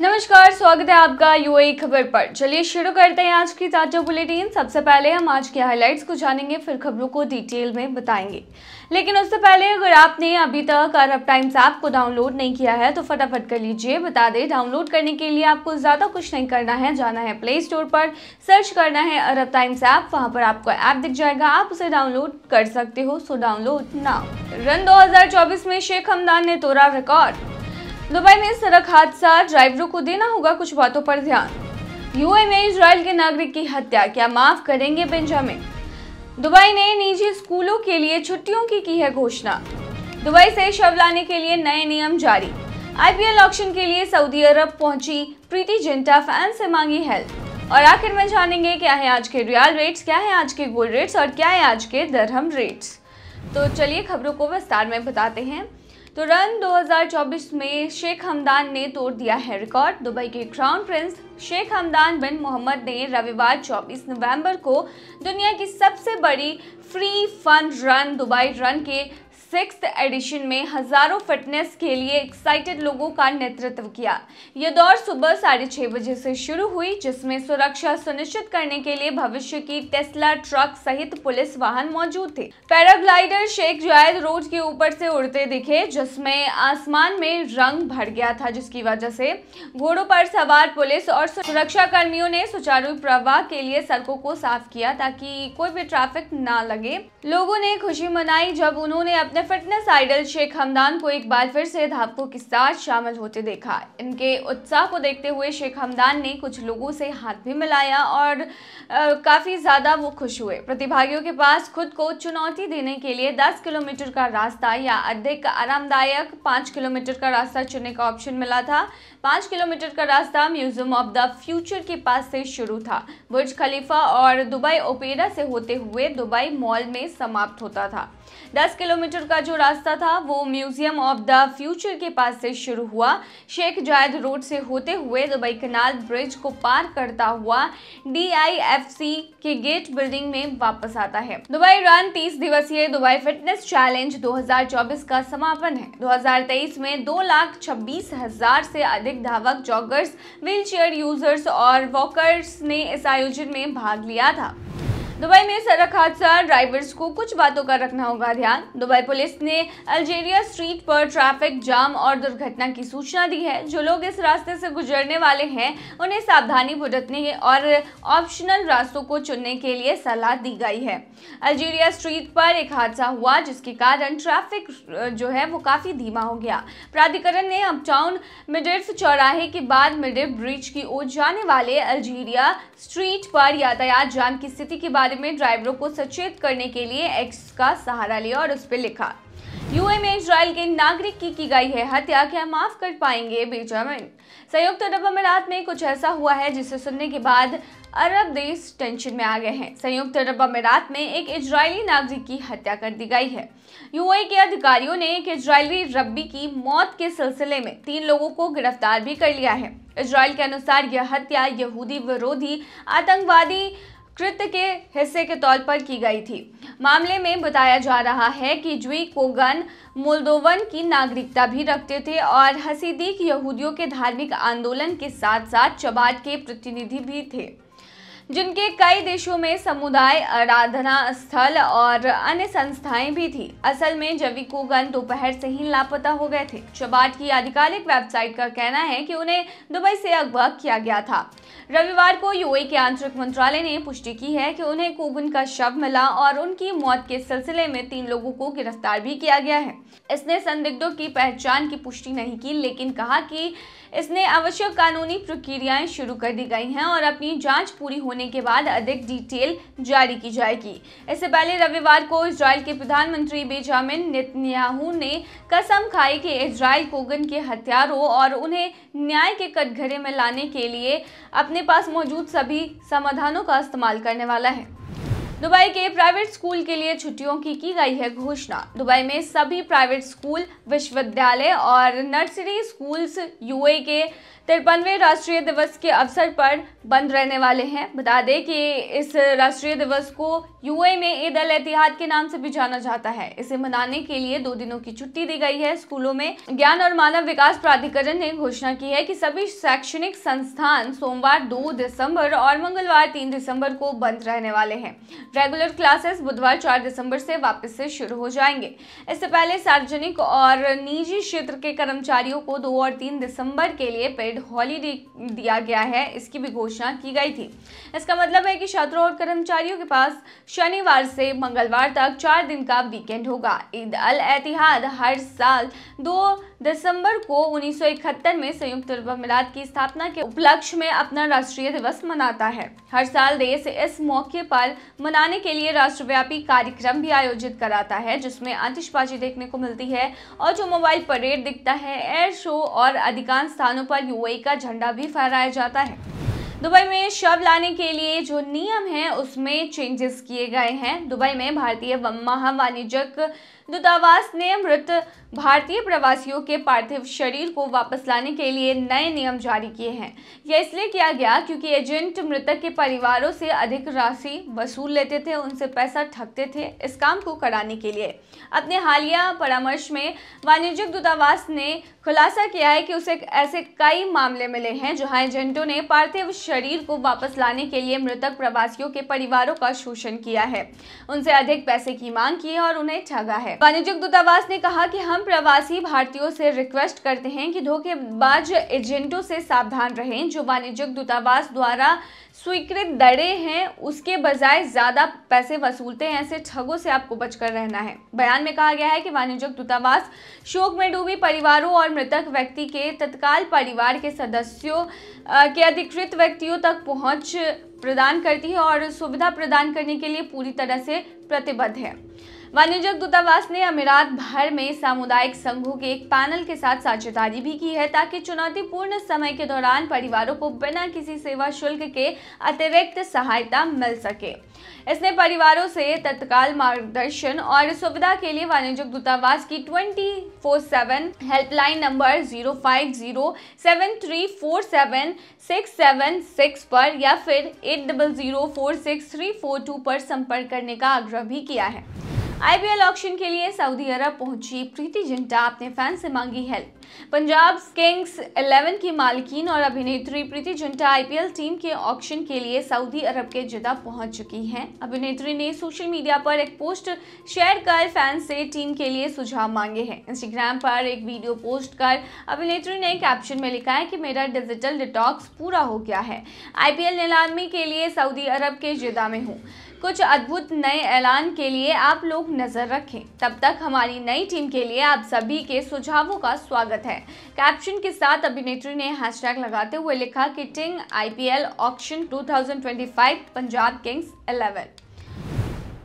नमस्कार स्वागत है आपका यूएई खबर पर चलिए शुरू करते हैं आज की ताजा बुलेटिन सबसे पहले हम आज के हाइलाइट्स को जानेंगे फिर खबरों को डिटेल में बताएंगे लेकिन उससे पहले अगर आपने अभी तक अरब टाइम्स ऐप को डाउनलोड नहीं किया है तो फटाफट कर लीजिए बता दें डाउनलोड करने के लिए आपको ज़्यादा कुछ नहीं करना है जाना है प्ले स्टोर पर सर्च करना है अरब टाइम्स ऐप वहाँ पर आपको ऐप दिख जाएगा आप उसे डाउनलोड कर सकते हो सो डाउनलोड ना रन दो में शेख हमदान ने तोड़ा रिकॉर्ड दुबई में सड़क हादसा ड्राइवरों को देना होगा कुछ बातों पर ध्यान यूए में इसराइल के नागरिक की हत्या क्या माफ करेंगे बेंजामिन दुबई ने निजी स्कूलों के लिए छुट्टियों की की है घोषणा दुबई से शव लाने के लिए नए नियम जारी आईपीएल ऑक्शन के लिए सऊदी अरब पहुंची प्रीति जिंटा फैन से मांगी हेल्प और आखिर में जानेंगे क्या है आज के रियल रेट्स क्या है आज के गोल्ड रेट्स और क्या है आज के दरहम रेट्स तो चलिए खबरों को विस्तार में बताते हैं तो रन 2024 में शेख हमदान ने तोड़ दिया है रिकॉर्ड दुबई के crown prince Sheikh Hamdan bin Mohammed ने रविवार 24 नवंबर को दुनिया की सबसे बड़ी free fun run Dubai run के सिक्स एडिशन में हजारों फिटनेस के लिए एक्साइटेड लोगों का नेतृत्व किया यह दौड़ सुबह साढ़े छह बजे से शुरू हुई जिसमें सुरक्षा सुनिश्चित करने के लिए भविष्य की टेस्ला ट्रक सहित पुलिस वाहन मौजूद थे पैराग्लाइडर शेख जायद रोड के ऊपर से उड़ते दिखे जिसमें आसमान में रंग भर गया था जिसकी वजह से घोड़ों पर सवार पुलिस और सुरक्षा कर्मियों ने सुचारू प्रवाह के लिए सड़कों को साफ किया ताकि कोई भी ट्रैफिक ना लगे लोगों ने खुशी मनाई जब उन्होंने अपने अपने फिटनेस आइडल शेख हमदान को एक बार फिर से धावकों के साथ शामिल होते देखा इनके उत्साह को देखते हुए शेख हमदान ने कुछ लोगों से हाथ भी मिलाया और काफ़ी ज़्यादा वो खुश हुए प्रतिभागियों के पास खुद को चुनौती देने के लिए 10 किलोमीटर का रास्ता या अधिक आरामदायक 5 किलोमीटर का रास्ता चुनने का ऑप्शन मिला था पाँच किलोमीटर का रास्ता म्यूजियम ऑफ द फ्यूचर के पास से शुरू था बुर्ज खलीफा और दुबई ओपेरा से होते हुए दुबई मॉल में समाप्त होता था दस किलोमीटर का जो रास्ता था वो म्यूजियम ऑफ द फ्यूचर के पास से शुरू हुआ शेख जायद रोड से होते हुए दुबई कनाल ब्रिज को पार करता हुआ डीआईएफसी के गेट बिल्डिंग में वापस आता है दुबई रन 30 दिवसीय दुबई फिटनेस चैलेंज 2024 का समापन है 2023 में दो लाख छब्बीस हजार से अधिक धावक जॉगर्स व्हील यूजर्स और वॉकर्स ने इस आयोजन में भाग लिया था दुबई में सड़क हादसा ड्राइवर्स को कुछ बातों का रखना होगा ध्यान दुबई पुलिस ने अल्जेरिया स्ट्रीट पर ट्रैफिक जाम और दुर्घटना की सूचना दी है जो लोग इस रास्ते से गुजरने वाले हैं उन्हें सावधानी बरतने और ऑप्शनल रास्तों को चुनने के लिए सलाह दी गई है अल्जेरिया स्ट्रीट पर एक हादसा हुआ जिसके कारण ट्रैफिक जो है वो काफ़ी धीमा हो गया प्राधिकरण ने अपटाउन मिडिफ चौराहे के बाद मिडिफ ब्रिज की ओर जाने वाले अल्जीरिया स्ट्रीट पर यातायात जाम की स्थिति के बाद बारे में ड्राइवरों को सचेत करने के लिए एक्स का सहारा लिया और उस पर लिखा यूए में इसराइल के नागरिक की की गई है हत्या क्या माफ कर पाएंगे बेजामिन संयुक्त अरब अमीरात में कुछ ऐसा हुआ है जिसे सुनने के बाद अरब देश टेंशन में आ गए हैं संयुक्त अरब अमीरात में एक इजरायली नागरिक की हत्या कर दी गई है यूएई के अधिकारियों ने एक इजरायली रब्बी की मौत के सिलसिले में तीन लोगों को गिरफ्तार भी कर लिया है इसराइल के अनुसार यह हत्या यहूदी विरोधी आतंकवादी कृत्य के हिस्से के तौर पर की गई थी मामले में बताया जा रहा है कि जुई कोगन मोलदोवन की नागरिकता भी रखते थे और हसीदीक यहूदियों के धार्मिक आंदोलन के साथ साथ चबाट के प्रतिनिधि भी थे जिनके कई देशों में समुदाय आराधना स्थल और अन्य संस्थाएं भी थी असल में जवी कोगन दोपहर से ही लापता हो गए थे चबाट की आधिकारिक वेबसाइट का कहना है कि उन्हें दुबई से अगवा किया गया था रविवार को यूए के आंतरिक मंत्रालय ने पुष्टि की है कि उन्हें कोगन का शव मिला और उनकी मौत के सिलसिले में तीन लोगों को गिरफ्तार भी किया गया है इसने संदिग्धों की पहचान की पुष्टि नहीं की लेकिन कहा कि इसने आवश्यक कानूनी प्रक्रियाएं शुरू कर दी गई हैं और अपनी जांच पूरी होने के बाद अधिक डिटेल जारी की जाएगी इससे पहले रविवार को इसराइल के प्रधानमंत्री बेजामिन नितन्याहू ने कसम खाई कि इसराइल कोगन के हथियारों और उन्हें न्याय के कटघरे में लाने के लिए अपने पास मौजूद सभी समाधानों का इस्तेमाल करने वाला है दुबई के प्राइवेट स्कूल के लिए छुट्टियों की की गई है घोषणा दुबई में सभी प्राइवेट स्कूल विश्वविद्यालय और नर्सरी स्कूल्स यूए के तिरपनवे राष्ट्रीय दिवस के अवसर पर बंद रहने वाले हैं बता दें कि इस राष्ट्रीय दिवस को यूए में ईद अल एतिहाद के नाम से भी जाना जाता है इसे मनाने के लिए दो दिनों की छुट्टी दी गई है स्कूलों में ज्ञान और मानव विकास प्राधिकरण ने घोषणा की है कि सभी शैक्षणिक संस्थान सोमवार दो दिसंबर और मंगलवार तीन दिसंबर को बंद रहने वाले हैं रेगुलर क्लासेस बुधवार चार दिसंबर से वापस से शुरू हो जाएंगे इससे पहले सार्वजनिक और निजी क्षेत्र के कर्मचारियों को दो और तीन दिसंबर के लिए पेड हॉलीडे दिया गया है इसकी भी घोषणा की गई थी इसका मतलब है कि छात्रों और कर्मचारियों के पास शनिवार से मंगलवार तक चार दिन का वीकेंड होगा ईद अल एतिहाद हर साल दो दिसंबर को उन्नीस में संयुक्त अरब अमीरात की स्थापना के उपलक्ष्य में अपना राष्ट्रीय दिवस मनाता है हर साल देश इस मौके पर मनाने के लिए राष्ट्रव्यापी कार्यक्रम भी आयोजित कराता है जिसमें आतिशबाजी देखने को मिलती है और जो मोबाइल परेड दिखता है एयर शो और अधिकांश स्थानों पर यूएई का झंडा भी फहराया जाता है दुबई में शव लाने के लिए जो नियम है उसमें चेंजेस किए गए हैं दुबई में भारतीय महावाणिज्यक दूतावास ने मृत भारतीय प्रवासियों के पार्थिव शरीर को वापस लाने के लिए नए नियम जारी किए हैं यह इसलिए किया गया क्योंकि एजेंट मृतक के परिवारों से अधिक राशि वसूल लेते थे उनसे पैसा ठगते थे इस काम को कराने के लिए अपने हालिया परामर्श में वाणिज्यिक दूतावास ने खुलासा किया है कि उसे ऐसे कई मामले मिले हैं जहां एजेंटों ने पार्थिव शरीर को वापस लाने के लिए मृतक प्रवासियों के परिवारों का शोषण किया है उनसे अधिक पैसे की मांग की है और उन्हें ठगा है वाणिज्यिक दूतावास ने कहा कि हम प्रवासी भारतीयों से रिक्वेस्ट करते हैं कि धोखेबाज एजेंटों से सावधान रहें जो वाणिज्यिक दूतावास द्वारा स्वीकृत दरें हैं उसके बजाय ज़्यादा पैसे वसूलते हैं ऐसे ठगों से आपको बचकर रहना है बयान में कहा गया है कि वाणिज्यिक दूतावास शोक में डूबी परिवारों और मृतक व्यक्ति के तत्काल परिवार के सदस्यों के अधिकृत व्यक्तियों तक पहुंच प्रदान करती है और सुविधा प्रदान करने के लिए पूरी तरह से प्रतिबद्ध है वाणिज्यिक दूतावास ने अमीरात भर में सामुदायिक संघों के एक पैनल के साथ साझेदारी भी की है ताकि चुनौतीपूर्ण समय के दौरान परिवारों को बिना किसी सेवा शुल्क के अतिरिक्त सहायता मिल सके इसने परिवारों से तत्काल मार्गदर्शन और सुविधा के लिए वाणिज्य दूतावास की twenty four seven helpline number zero five zero seven three four seven six seven six पर या फिर eight double zero four six three four two पर संपर्क करने का आग्रह भी किया है आईपीएल ऑक्शन के लिए सऊदी अरब पहुंची प्रीति जिंटा अपने फैन से मांगी हेल्प पंजाब किंग्स 11 की मालकिन और अभिनेत्री प्रीति जिंटा आईपीएल टीम के ऑक्शन के लिए सऊदी अरब के जिदा पहुंच चुकी हैं अभिनेत्री ने सोशल मीडिया पर एक पोस्ट शेयर कर फैंस से टीम के लिए सुझाव मांगे हैं इंस्टाग्राम पर एक वीडियो पोस्ट कर अभिनेत्री ने कैप्शन में लिखा है कि मेरा डिजिटल डिटॉक्स पूरा हो गया है आईपीएल नीलामी के लिए सऊदी अरब के जिदा में हूँ कुछ अद्भुत नए ऐलान के लिए आप लोग नज़र रखें तब तक हमारी नई टीम के लिए आप सभी के सुझावों का स्वागत स्वागत है कैप्शन के साथ अभिनेत्री ने हैशटैग लगाते हुए लिखा कि टिंग आईपीएल ऑक्शन 2025 पंजाब किंग्स 11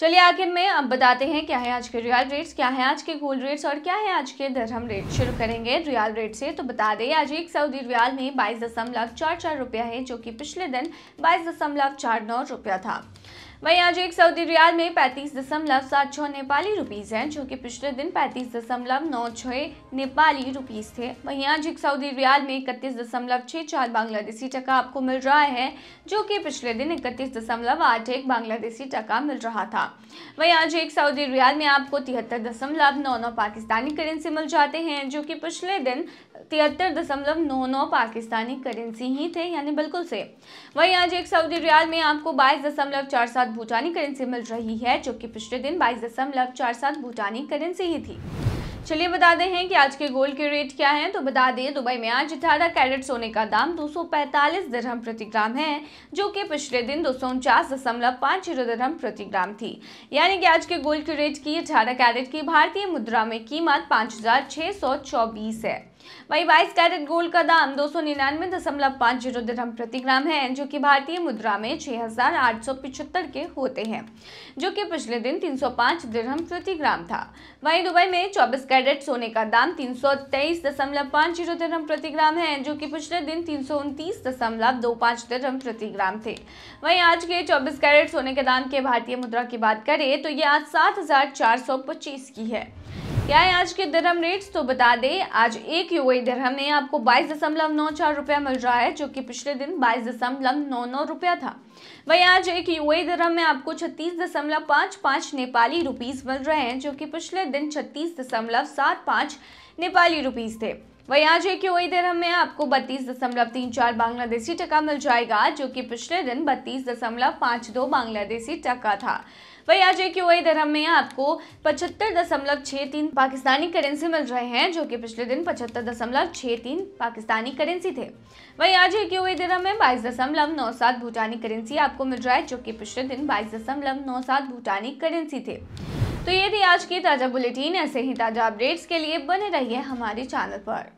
चलिए आखिर में अब बताते हैं क्या है आज के रियल रेट्स क्या है आज के गोल्ड रेट्स और क्या है आज के दरहम रेट शुरू करेंगे रियल रेट से तो बता दें आज एक सऊदी रियाल में बाईस दशमलव चार चार रुपया है जो कि पिछले दिन बाईस दशमलव चार नौ रुपया था वहीं आज एक सऊदी रियाल में पैंतीस दशमलव सात छः नेपाली रुपीस हैं जो कि पिछले दिन पैंतीस दशमलव नौ छः नेपाली रुपीस थे वहीं आज एक सऊदी रियाल में इकतीस दशमलव छः चार बांग्लादेशी टका आपको मिल रहा है जो कि पिछले दिन इकतीस दशमलव आठ एक बांग्लादेशी टका मिल रहा था वहीं आज एक सऊदी रियाल में आपको तिहत्तर दशमलव नौ नौ पाकिस्तानी करेंसी मिल जाते हैं जो कि पिछले दिन तिहत्तर दशमलव नौ नौ पाकिस्तानी करेंसी ही थे यानी बिल्कुल से वहीं आज एक सऊदी रियाल में आपको बाईस दशमलव चार सात भूटानी करेंसी मिल रही है जो कि पिछले दिन बाईस दशमलव चार सात भूटानी करेंसी ही थी चलिए बता दें हैं कि आज के गोल्ड के रेट क्या हैं तो बता दें दुबई में आज अठारह कैरेट सोने का दाम 245 दरहम प्रति ग्राम है जो कि पिछले दिन दो सौ उनचास दशमलव पाँच जीरो दरहम प्रति ग्राम थी यानी कि आज के गोल्ड के रेट की अठारह कैरेट की भारतीय मुद्रा में कीमत पाँच हजार सौ चौबीस है वहीं बाईस कैरेट गोल्ड का दाम दो सौ निन्यानवे दशमलव पाँच जीरो दरम प्रति ग्राम है जो कि भारतीय मुद्रा में छः हजार आठ सौ पिछहत्तर के होते हैं जो कि पिछले दिन तीन सौ पाँच दरहम प्रति ग्राम था वहीं दुबई में चौबीस कैरेट सोने का दाम तीन सौ तेईस दशमलव पाँच जीरो दरम प्रति ग्राम है जो कि पिछले दिन तीन सौ उनतीस दशमलव दो पाँच दरम प्रति ग्राम थे वहीं आज के चौबीस कैरेट सोने के दाम के भारतीय मुद्रा की बात करें तो ये आज सात हजार चार सौ पच्चीस की है क्या है आज के दरहम रेट्स तो बता दे आज एक यूएई दरहम में आपको बाईस दशमलव नौ चार रुपया मिल रहा है जो कि पिछले दिन बाईस दशमलव नौ नौ रुपया था वही आज एक यूएई दरहम में आपको छत्तीस दशमलव पाँच पाँच नेपाली रुपीस मिल रहे हैं जो कि पिछले दिन छत्तीस दशमलव सात पाँच नेपाली रुपीस थे वही आज एक यूएई दरहम में आपको बत्तीस दशमलव तीन चार बांग्लादेशी टका मिल जाएगा जो कि पिछले दिन बत्तीस दशमलव पाँच दो बांग्लादेशी टका था वही आज एक यूआई धर्म में आपको पचहत्तर दशमलव छह तीन पाकिस्तानी करेंसी मिल रहे हैं जो कि पिछले दिन पचहत्तर दशमलव छह तीन पाकिस्तानी करेंसी थे वही आज एक यूआई धर्म में बाईस दशमलव नौ सात भूटानी करेंसी आपको मिल रहा है जो कि पिछले दिन बाईस दशमलव नौ सात भूटानी करेंसी थे तो ये थी आज की ताज़ा बुलेटिन ऐसे ही ताज़ा अपडेट्स के लिए बने रहिए हमारे चैनल पर